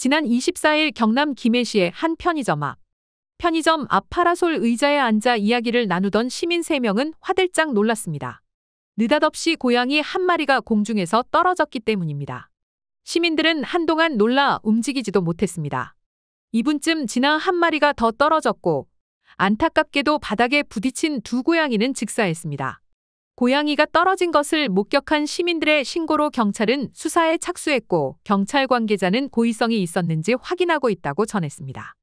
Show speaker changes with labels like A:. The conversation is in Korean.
A: 지난 24일 경남 김해시의 한 편의점 앞. 편의점 앞 파라솔 의자에 앉아 이야기를 나누던 시민 3명은 화들짝 놀랐습니다. 느닷없이 고양이 한 마리가 공중에서 떨어졌기 때문입니다. 시민들은 한동안 놀라 움직이지도 못했습니다. 2분쯤 지나 한 마리가 더 떨어졌고 안타깝게도 바닥에 부딪힌 두 고양이는 즉사했습니다. 고양이가 떨어진 것을 목격한 시민들의 신고로 경찰은 수사에 착수했고 경찰 관계자는 고의성이 있었는지 확인하고 있다고 전했습니다.